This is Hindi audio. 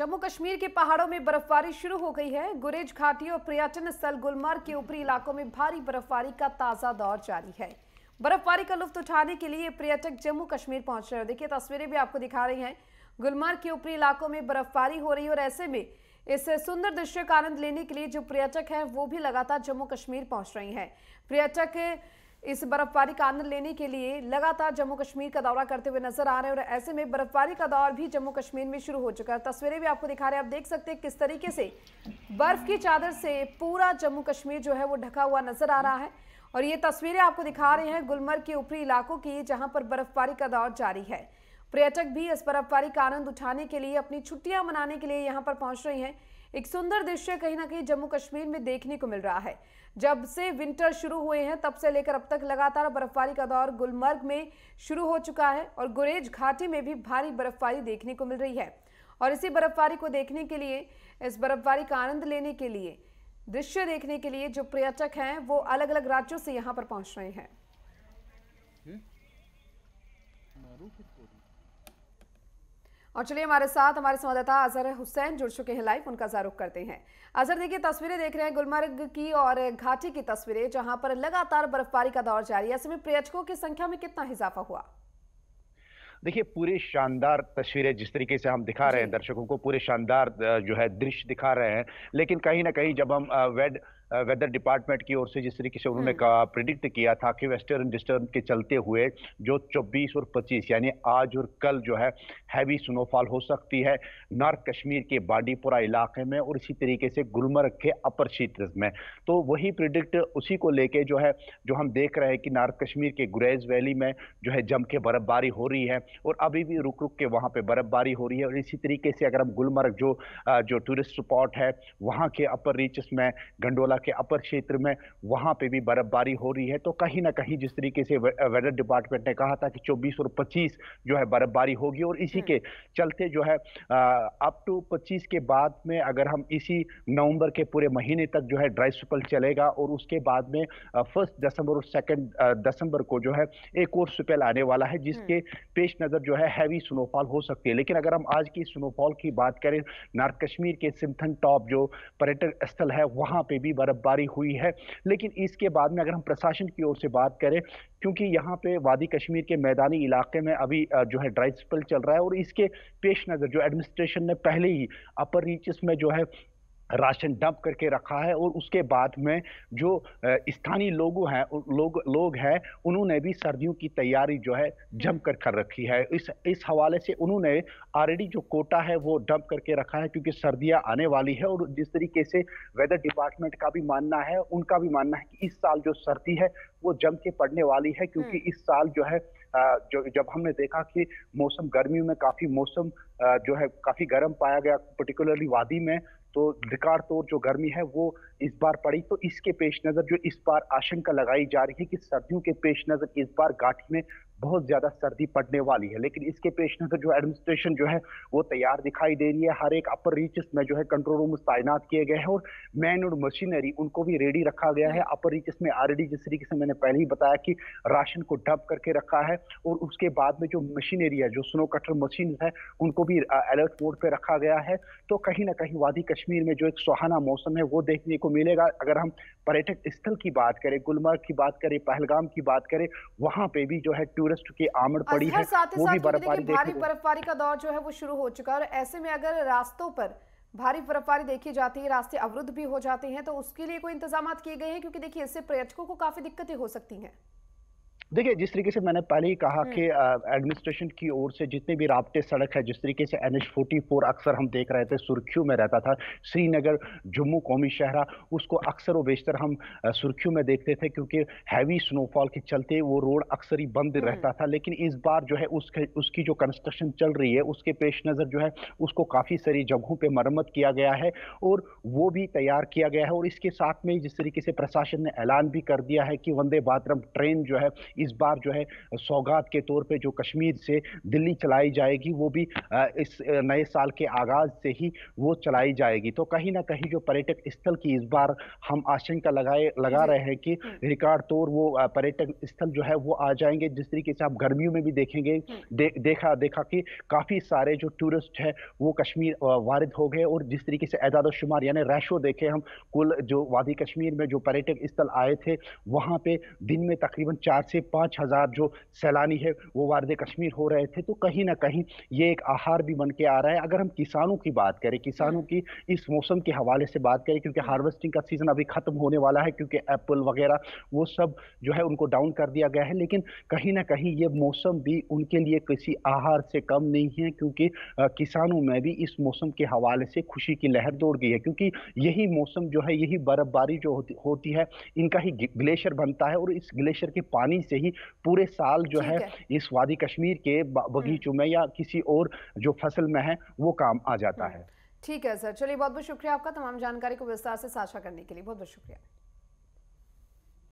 जम्मू कश्मीर के पहाड़ों में बर्फबारी शुरू हो गई है गुरेज घाटी और पर्यटन स्थल गुलमर्ग के ऊपरी इलाकों में भारी बर्फबारी का ताजा दौर जारी है बर्फबारी का लुफ्त उठाने के लिए पर्यटक जम्मू कश्मीर पहुंच रहे हैं देखिए तस्वीरें भी आपको दिखा रही हैं गुलमर्ग के ऊपरी इलाकों में बर्फबारी हो रही है और ऐसे में इस सुंदर दृश्य का आनंद लेने के लिए जो पर्यटक है वो भी लगातार जम्मू कश्मीर पहुंच रही हैं पर्यटक इस बर्फबारी का आनंद लेने के लिए लगातार जम्मू कश्मीर का दौरा करते हुए नजर आ रहे हैं और ऐसे में बर्फबारी का दौर भी जम्मू कश्मीर में शुरू हो चुका है तस्वीरें भी आपको दिखा रहे हैं आप देख सकते हैं किस तरीके से बर्फ की चादर से पूरा जम्मू कश्मीर जो है वो ढका हुआ नजर आ रहा है और ये तस्वीरें आपको दिखा रहे हैं गुलमर्ग के ऊपरी इलाकों की जहाँ पर बर्फबारी का दौर जारी है पर्यटक भी इस बर्फबारी का आनंद उठाने के लिए अपनी छुट्टियां मनाने के लिए यहाँ पर पहुंच रहे हैं एक सुंदर दृश्य कहीं ना कहीं जम्मू कश्मीर में देखने को मिल रहा है जब से विंटर शुरू हुए हैं तब से लेकर अब तक लगातार बर्फबारी का दौर गुलमर्ग में शुरू हो चुका है और गुरेज घाटी में भी भारी बर्फबारी देखने को मिल रही है और इसी बर्फबारी को देखने के लिए इस बर्फबारी का आनंद लेने के लिए दृश्य देखने के लिए जो पर्यटक हैं वो अलग अलग राज्यों से यहाँ पर पहुंच रहे हैं हम्म। और चलिए हमारे साथ हमारे संवाददाता अजहर हुसैन जुड़ चुके हैं लाइव उनका जारुख करते हैं अजहर देखिए तस्वीरें देख रहे हैं गुलमर्ग की और घाटी की तस्वीरें जहां पर लगातार बर्फबारी का दौर जारी है ऐसे में पर्यटकों की संख्या में कितना इजाफा हुआ देखिए पूरे शानदार तस्वीरें जिस तरीके से हम दिखा रहे हैं दर्शकों को पूरे शानदार जो है दृश्य दिखा रहे हैं लेकिन कहीं ना कहीं जब हम वेड वेदर डिपार्टमेंट की ओर से जिस तरीके से उन्होंने हम्म। कहा प्रिडिक्ट किया था कि वेस्टर्न डिस्टर्न के चलते हुए जो 24 और 25 यानी आज और कल जो है हैवी स्नोफॉल हो सकती है नॉर्थ कश्मीर के बांडीपुरा इलाके में और इसी तरीके से गुलमर्ग के अपर क्षेत्र में तो वही प्रिडिक्ट उसी को लेके जो है जो हम देख रहे हैं कि नॉर्थ कश्मीर के गुरेज वैली में जो है जम के बर्फबारी हो रही है और अभी भी रुक रुक के वहाँ पर बर्फबारी हो रही है और इसी तरीके से अगर हम गुलमर्ग जो जो टूरिस्ट स्पॉट है वहाँ के अपर रीचस में गंडोला बारामूला के अपर क्षेत्र में वहाँ पे भी बर्फबारी हो रही है तो कहीं ना कहीं जिस तरीके से वेदर डिपार्टमेंट ने कहा था कि 24 और 25 जो है बर्फबारी होगी और इसी हम्म। के चलते जो है अप टू 25 के बाद में अगर हम इसी नवंबर के पूरे महीने तक जो है ड्राई सुपल चलेगा और उसके बाद में फर्स्ट दिसंबर और सेकेंड दिसंबर को जो है एक और सुपेल आने वाला है जिसके हम्म। पेश नज़र जो है हैवी स्नोफॉल हो सकती है लेकिन अगर हम आज की स्नोफॉल की बात करें नॉर्थ कश्मीर के सिमथन टॉप जो पर्यटक स्थल है वहाँ पे भी बर्फबारी हुई है लेकिन इसके बाद में अगर हम प्रशासन की ओर से बात करें क्योंकि यहाँ पे वादी कश्मीर के मैदानी इलाके में अभी जो है ड्राई स्पेल चल रहा है और इसके पेश नज़र जो एडमिनिस्ट्रेशन ने पहले ही अपर रीचेस में जो है राशन डंप करके रखा है और उसके बाद में जो स्थानीय लोग हैं लोग लोग हैं उन्होंने भी सर्दियों की तैयारी जो है जम कर कर रखी है इस इस हवाले से उन्होंने ऑलरेडी जो कोटा है वो डंप करके रखा है क्योंकि सर्दियां आने वाली है और जिस तरीके से वेदर डिपार्टमेंट का भी मानना है उनका भी मानना है कि इस साल जो सर्दी है वो जम के पड़ने वाली है क्योंकि हम्म। इस साल जो है जो जब हमने देखा कि मौसम गर्मियों में काफी मौसम जो है काफी गर्म पाया गया पर्टिकुलरली वादी में तो रिकार्ड तौर जो गर्मी है वो इस बार पड़ी तो इसके पेश नज़र जो इस बार आशंका लगाई जा रही है कि सर्दियों के पेश नज़र इस बार घाटी में बहुत ज्यादा सर्दी पड़ने वाली है लेकिन इसके पेश नजर जो एडमिनिस्ट्रेशन जो है वो तैयार दिखाई दे रही है हर एक अपर रीचेस में जो है कंट्रोल रूम तैनात किए गए हैं और मैन और मशीनरी उनको भी रेडी रखा गया है अपर रीचेस में ऑलरेडी जिस तरीके से मैंने पहले ही बताया कि राशन को डब करके रखा है और उसके बाद में जो मशीनरी है जो स्नो कटर मशीन है उनको भी अलर्ट मोड पर रखा गया है तो कहीं ना कहीं वादी कश्मीर में जो एक सुहाना मौसम है वो देखने को मिलेगा अगर हम पर्यटक स्थल की बात करें गुलमर्ग की बात करें पहलगाम की बात करें वहां पर भी जो है टूरिस्ट अगस्त की आमड़ पड़ी है वो भी बर्फबारी भारी तो। बर्फबारी का दौर जो है वो शुरू हो चुका है और ऐसे में अगर रास्तों पर भारी बर्फबारी देखी जाती है रास्ते अवरुद्ध भी हो जाते हैं तो उसके लिए कोई इंतजाम किए गए हैं क्योंकि देखिए इससे पर्यटकों को काफी दिक्कतें हो सकती हैं देखिए जिस तरीके से मैंने पहले ही कहा हम्म। कि एडमिनिस्ट्रेशन की ओर से जितने भी राबते सड़क है जिस तरीके से एन एच फोर्टी फोर अक्सर हम देख रहे थे सुर्खियों में रहता था श्रीनगर जम्मू कौमी शहरा उसको अक्सर व बेशतर हम सुर्खियों में देखते थे क्योंकि हैवी स्नोफॉल के चलते वो रोड अक्सर ही बंद हम्म। रहता था लेकिन इस बार जो है उसके उसकी जो कंस्ट्रक्शन चल रही है उसके पेश नज़र जो है उसको काफ़ी सारी जगहों पर मरम्मत किया गया है और वो भी तैयार किया गया है और इसके साथ में जिस तरीके से प्रशासन ने ऐलान भी कर दिया है कि वंदे भारत ट्रेन जो है इस बार जो है सौगात के तौर पे जो कश्मीर से दिल्ली चलाई जाएगी वो भी इस नए साल के आगाज से ही वो चलाई जाएगी तो कहीं ना कहीं जो पर्यटक स्थल की इस बार हम आशंका लगाए लगा रहे हैं कि रिकॉर्ड तौर वो पर्यटक स्थल जो है वो आ जाएंगे जिस तरीके से आप गर्मियों में भी देखेंगे दे, देखा देखा कि काफ़ी सारे जो टूरिस्ट है वो कश्मीर वारिद हो गए और जिस तरीके से एजाद शुमार यानी रैशो देखे हम कुल जो वादी कश्मीर में जो पर्यटक स्थल आए थे वहाँ पे दिन में तकरीबन चार से पाँच हज़ार जो सैलानी है वो वारद कश्मीर हो रहे थे तो कहीं ना कहीं ये एक आहार भी बन के आ रहा है अगर हम किसानों की बात करें किसानों की इस मौसम के हवाले से बात करें क्योंकि हार्वेस्टिंग का सीज़न अभी ख़त्म होने वाला है क्योंकि एप्पल वगैरह वो सब जो है उनको डाउन कर दिया गया है लेकिन कहीं ना कहीं ये मौसम भी उनके लिए किसी आहार से कम नहीं है क्योंकि किसानों में भी इस मौसम के हवाले से खुशी की लहर दौड़ गई है क्योंकि यही मौसम जो है यही बर्फबारी जो होती होती है इनका ही ग्लेशियर बनता है और इस ग्लेशियर के पानी से से ही पूरे साल जो है, है इस वादी कश्मीर के हम्म। बगीचों में या किसी और जो फसल में है वो काम आ जाता हम्म। है ठीक है सर चलिए बहुत बहुत शुक्रिया आपका तमाम जानकारी को विस्तार से साझा करने के लिए बहुत बहुत शुक्रिया